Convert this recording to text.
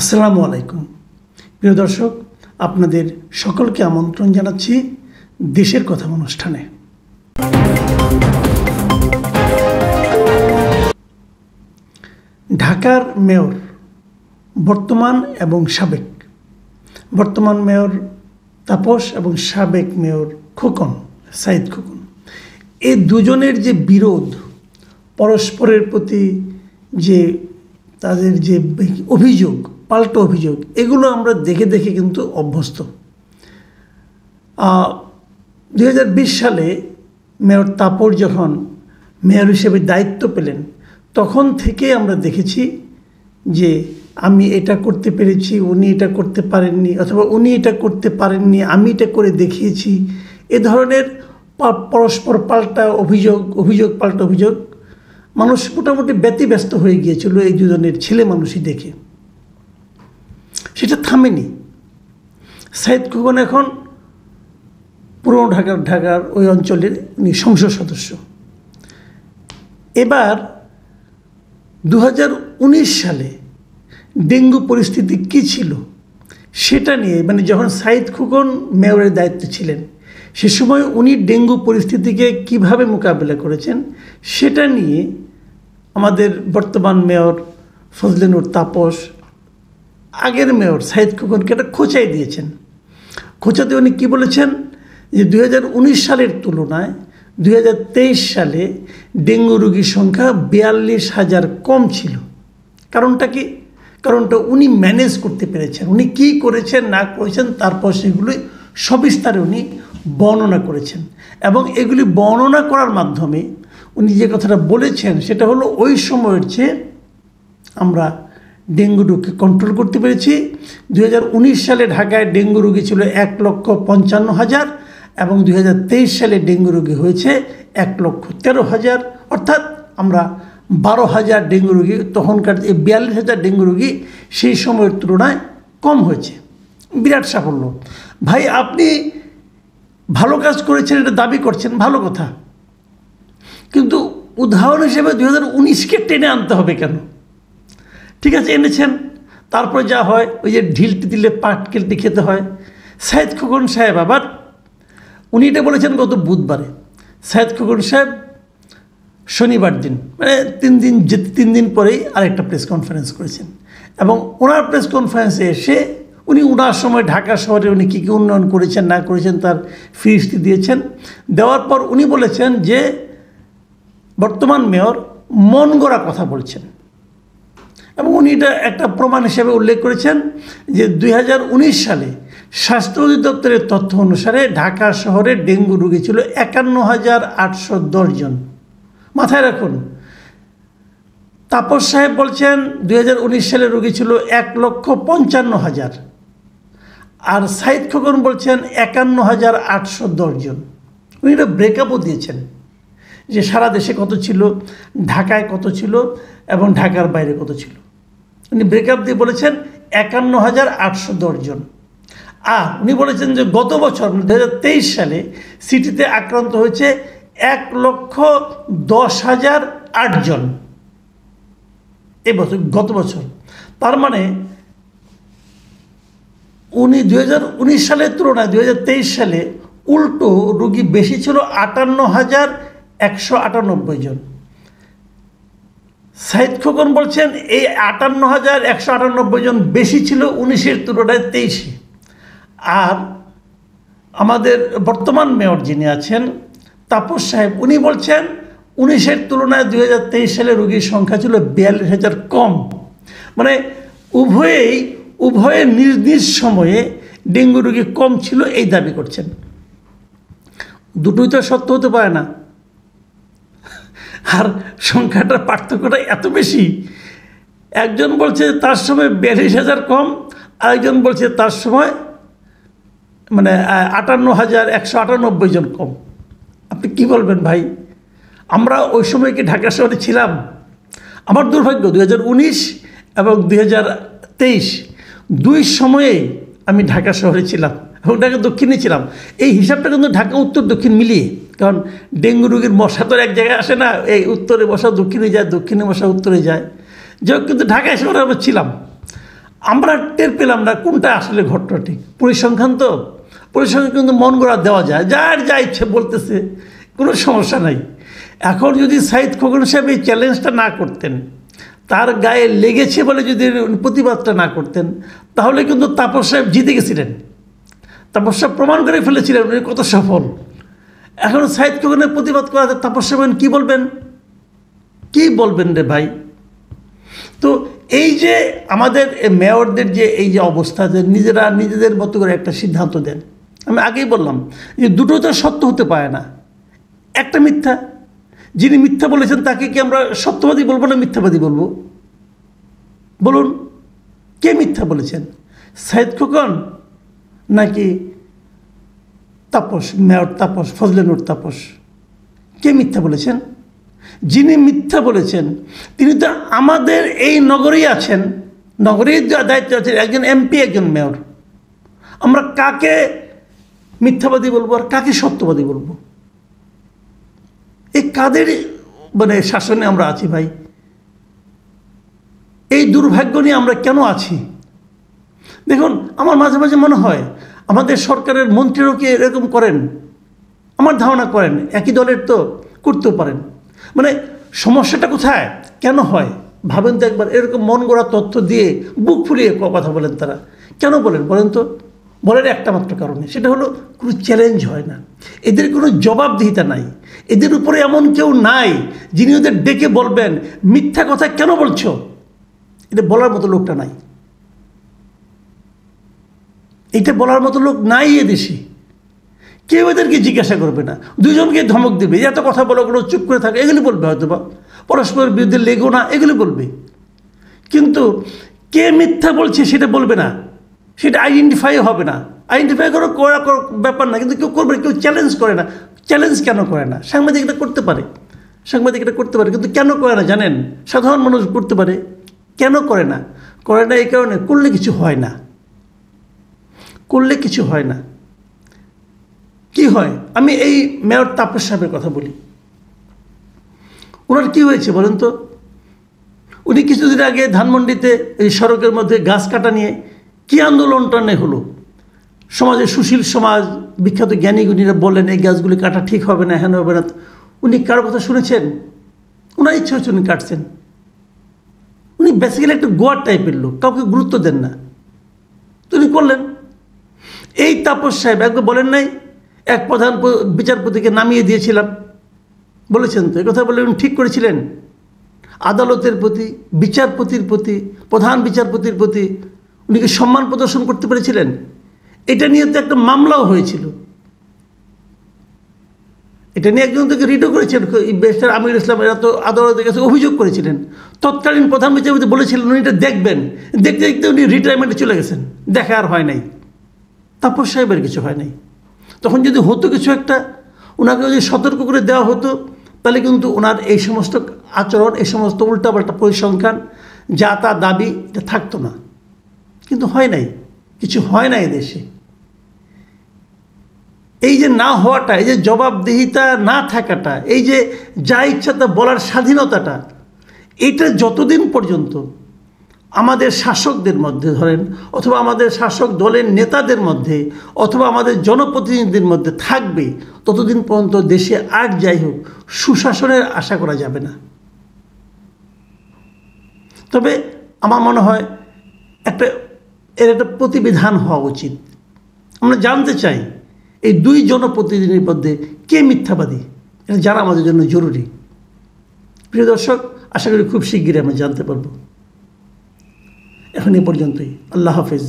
আসসালামু আলাইকুম প্রিয় দর্শক আপনাদের সকলকে আমন্ত্রণ জানাচ্ছি দেশের কথা অনুষ্ঠানে ঢাকার মেয়র বর্তমান এবং সাবেক বর্তমান মেয়র তাপস এবং সাবেক মেয়র খোকন সাইদ খোকন এই দুজনের যে বিরোধ পরস্পরের প্রতি যে তাদের যে অভিযোগ পাল্টা অভিযোগ এগুলো আমরা দেখে দেখে কিন্তু অভ্যস্ত দু সালে মেয়র তাপর যখন মেয়র হিসেবে দায়িত্ব পেলেন তখন থেকে আমরা দেখেছি যে আমি এটা করতে পেরেছি উনি এটা করতে পারেননি অথবা উনি এটা করতে পারেননি আমি এটা করে দেখিয়েছি এ ধরনের পরস্পর পাল্টা অভিযোগ অভিযোগ পাল্টা অভিযোগ মানুষ মোটামুটি ব্যতিব্যস্ত হয়ে গিয়েছিল এই দুজনের ছেলে মানুষই দেখে সেটা থামেনি সাইদ খোকন এখন পুরনো ঢাকার ঢাকার ওই অঞ্চলের উনি সংসদ সদস্য এবার দু সালে ডেঙ্গু পরিস্থিতি কী ছিল সেটা নিয়ে মানে যখন সাইদ খোকন মেয়রের দায়িত্বে ছিলেন সে সময় উনি ডেঙ্গু পরিস্থিতিকে কিভাবে মোকাবিলা করেছেন সেটা নিয়ে আমাদের বর্তমান মেয়র ফজলেনুর তাপস আগের মেয়র সাইদ খোকনকে একটা খোঁচাই দিয়েছেন খোঁচাতে উনি কী বলেছেন যে দু সালের তুলনায় দু সালে ডেঙ্গু রোগীর সংখ্যা বিয়াল্লিশ হাজার কম ছিল কারণটা কি কারণটা উনি ম্যানেজ করতে পেরেছেন উনি কি করেছেন না করেছেন তারপর সেগুলি সবিস্তারে উনি বর্ণনা করেছেন এবং এগুলি বর্ণনা করার মাধ্যমে উনি যে কথাটা বলেছেন সেটা হলো ওই সময়ের চেয়ে আমরা ডেঙ্গু রোগকে কন্ট্রোল করতে পেরেছি দু সালে ঢাকায় ডেঙ্গু রোগী ছিল এক লক্ষ পঞ্চান্ন হাজার এবং দু সালে ডেঙ্গু রোগী হয়েছে এক লক্ষ তেরো হাজার অর্থাৎ আমরা বারো হাজার ডেঙ্গু রোগী তখনকার এই বিয়াল্লিশ হাজার ডেঙ্গু রোগী সেই সময়ের তুলনায় কম হয়েছে বিরাট সাফল্য ভাই আপনি ভালো কাজ করেছেন এটা দাবি করছেন ভালো কথা কিন্তু উদাহরণ হিসেবে দু হাজার উনিশকে টেনে আনতে হবে কেন ঠিক আছে এনেছেন তারপরে যা হয় ওই যে ঢিলটি দিলে পাট কেলটি খেতে হয় সাইদ খোকন সাহেব আবার উনি এটা বলেছেন গত বুধবারে সাইদ খোকন সাহেব শনিবার দিন মানে তিন দিন যে তিন দিন পরেই আরেকটা প্রেস কনফারেন্স করেছেন এবং ওনার প্রেস কনফারেন্সে এসে উনি ওনার সময় ঢাকা শহরে উনি কী কী উন্নয়ন করেছেন না করেছেন তার ফিরিস্তি দিয়েছেন দেওয়ার পর উনি বলেছেন যে বর্তমান মেয়র মন গড়া কথা বলছেন এবং উনি এটা একটা প্রমাণ হিসেবে উল্লেখ করেছেন যে দুই সালে স্বাস্থ্য অধিদপ্তরের তথ্য অনুসারে ঢাকা শহরে ডেঙ্গু রুগী ছিল একান্ন হাজার আটশো জন মাথায় রাখুন তাপস সাহেব বলছেন দুই সালে রোগী ছিল এক লক্ষ পঞ্চান্ন হাজার আর সাইদ খোকন বলছেন একান্ন হাজার আটশো দশজন উনি এটা ব্রেকআপও দিয়েছেন যে সারা দেশে কত ছিল ঢাকায় কত ছিল এবং ঢাকার বাইরে কত ছিল উনি ব্রেকআপ দিয়ে বলেছেন একান্ন হাজার আটশো দশজন আর উনি বলেছেন যে গত বছর দু সালে সিটিতে আক্রান্ত হয়েছে এক লক্ষ দশ হাজার আটজন এ বছর গত বছর তার মানে উনি দু সালের তুলনায় দু সালে উল্টো রুগী বেশি ছিল আটান্ন হাজার একশো আটানব্বই জন সাইদ খোকন বলছেন এই আটান্ন হাজার একশো আটানব্বই জন বেশি ছিল উনিশের তুলনায় তেইশে আর আমাদের বর্তমান মেয়র যিনি আছেন তাপস সাহেব উনি বলছেন উনিশের তুলনায় দুই হাজার তেইশ সালে রোগীর সংখ্যা ছিল বিয়াল্লিশ হাজার কম মানে উভয়েই উভয়ে নিজ নিজ সময়ে ডেঙ্গু রোগী কম ছিল এই দাবি করছেন দুটোই তো সত্য হতে পারে না আর সংখ্যাটার পার্থক্যটা এত বেশি একজন বলছে তার সময় বিয়াল্লিশ হাজার কম আরেকজন বলছে তার সময় মানে আটান্ন হাজার একশো আটানব্বই জন কম আপনি কি বলবেন ভাই আমরা ওই সময় কি ঢাকা শহরে ছিলাম আমার দুর্ভাগ্য দু এবং দুই দুই সময়ে আমি ঢাকা শহরে ছিলাম এবং ঢাকা দক্ষিণে ছিলাম এই হিসাবটা কিন্তু ঢাকা উত্তর দক্ষিণ মিলিয়ে কারণ ডেঙ্গু রোগীর মশা তো এক জায়গায় আসে না এই উত্তরে বসা দক্ষিণে যায় দক্ষিণে বসা উত্তরে যায় যাই কিন্তু ঢাকায় শহরে আমরা ছিলাম আমরা টের পেলাম না কোনটা আসলে ঘটনা ঠিক পরিসংখ্যান তো পরিসংখ্যান কিন্তু মন গড়া দেওয়া যায় যার যা ইচ্ছে বলতেছে কোনো সমস্যা নাই এখন যদি সাইদ খোকন সাহেব এই চ্যালেঞ্জটা না করতেন তার গায়ে লেগেছে বলে যদি প্রতিবাদটা না করতেন তাহলে কিন্তু তাপস সাহেব জিতে গেছিলেন তাপস সাহেব প্রমাণ করে ফেলেছিলেন উনি কত সফল এখন সাইদ খোকনের প্রতিবাদ করা তাপস সেবেন কী বলবেন কি বলবেন রে ভাই তো এই যে আমাদের মেয়রদের যে এই যে অবস্থা যে নিজেরা নিজেদের মতো করে একটা সিদ্ধান্ত দেন আমি আগেই বললাম যে দুটো তো সত্য হতে পারে না একটা মিথ্যা যিনি মিথ্যা বলেছেন তাকে কি আমরা সত্যবাদী বলবো না মিথ্যাবাদী বলবো বলুন কে মিথ্যা বলেছেন সাইদ খোকন নাকি তাপস মেয়র তাপস ফজলে নুর তাপস কে মিথ্যা বলেছেন যিনি মিথ্যা বলেছেন তিনি তো আমাদের এই নগরেই আছেন নগরীর দায়িত্বে আছেন একজন এমপি একজন মেয়র আমরা কাকে মিথ্যাবাদী বলবো আর কাকে সত্যবাদী বলবো এই কাদের মানে শাসনে আমরা আছি ভাই এই দুর্ভাগ্য নিয়ে আমরা কেন আছি দেখুন আমার মাঝে মাঝে মনে হয় আমাদের সরকারের মন্ত্রীরাও কি এরকম করেন আমার ধারণা করেন একই দলের তো করতেও পারেন মানে সমস্যাটা কোথায় কেন হয় ভাবেন তো একবার এরকম মন গড়া তথ্য দিয়ে বুক ফুলিয়ে কথা বলেন তারা কেন বলেন বলেন তো বলার একটা মাত্র কারণে সেটা হলো কোনো চ্যালেঞ্জ হয় না এদের কোনো জবাবদিহিতা নাই এদের উপরে এমন কেউ নাই যিনি ওদের ডেকে বলবেন মিথ্যা কথা কেন বলছো এটা বলার মতো লোকটা নাই এটা বলার মতো লোক নাই এদেশে কেউ এদেরকে জিজ্ঞাসা করবে না দুজনকে ধমক দেবে এত কথা বলো কোনো চুপ করে থাকে এগুলি বলবে হয়তো বা পরস্পরের বিরুদ্ধে লেগো না এগুলি বলবে কিন্তু কে মিথ্যা বলছে সেটা বলবে না সেটা আইডেন্টিফাই হবে না আইডেন্টিফাই করো করা ব্যাপার না কিন্তু কেউ করবে কেউ চ্যালেঞ্জ করে না চ্যালেঞ্জ কেন করে না সাংবাদিক এটা করতে পারে সাংবাদিক এটা করতে পারে কিন্তু কেন করে না জানেন সাধারণ মানুষ করতে পারে কেন করে না করে না এই কারণে করলে কিছু হয় না করলে কিছু হয় না কি হয় আমি এই মেয়র তাপস সাহেবের কথা বলি ওনার কি হয়েছে বলেন তো উনি কিছুদিন আগে ধানমন্ডিতে এই সড়কের মধ্যে গাছ কাটা নিয়ে কি আন্দোলনটা হলো সমাজে সুশীল সমাজ বিখ্যাত জ্ঞানীগুণীরা বললেন এই গাছগুলি কাটা ঠিক হবে না হেন হবে না উনি কারো কথা শুনেছেন ওনার ইচ্ছা হচ্ছে উনি কাটছেন উনি বেসিক্যালি একটা গোয়ার টাইপের লোক কাউকে গুরুত্ব দেন না তো উনি করলেন এই তাপস সাহেব একবার বলেন নাই এক প্রধান বিচারপতিকে নামিয়ে দিয়েছিলাম বলেছেন তো কথা বলে উনি ঠিক করেছিলেন আদালতের প্রতি বিচারপতির প্রতি প্রধান বিচারপতির প্রতি উনি কি সম্মান প্রদর্শন করতে পেরেছিলেন এটা নিয়ে তো একটা মামলাও হয়েছিল এটা নিয়ে একজন থেকে রিটও করেছেন বেস্টার আমির ইসলাম এরা তো আদালতের কাছে অভিযোগ করেছিলেন তৎকালীন প্রধান বিচারপতি বলেছিলেন উনি এটা দেখবেন দেখতে দেখতে উনি রিটায়ারমেন্টে চলে গেছেন দেখা আর হয় নাই তাপস সাহেবের কিছু হয় নাই তখন যদি হতো কিছু একটা ওনাকে যদি সতর্ক করে দেওয়া হতো তাহলে কিন্তু ওনার এই সমস্ত আচরণ এই সমস্ত উল্টাপাল্টা পরিসংখ্যান যা তা দাবি এটা থাকতো না কিন্তু হয় নাই কিছু হয় না দেশে এই যে না হওয়াটা এই যে জবাবদিহিতা না থাকাটা এই যে যা ইচ্ছা তা বলার স্বাধীনতাটা এটা যতদিন পর্যন্ত আমাদের শাসকদের মধ্যে ধরেন অথবা আমাদের শাসক দলের নেতাদের মধ্যে অথবা আমাদের জনপ্রতিনিধিদের মধ্যে থাকবে ততদিন পর্যন্ত দেশে আর যাই হোক সুশাসনের আশা করা যাবে না তবে আমার মনে হয় একটা এর একটা প্রতিবিধান হওয়া উচিত আমরা জানতে চাই এই দুই জনপ্রতিনিধির মধ্যে কে মিথ্যাবাদী এটা জানা আমাদের জন্য জরুরি প্রিয় দর্শক আশা করি খুব শিগগিরই আমরা জানতে পারবো এখন পর্যন্তই আল্লাহ হাফেজ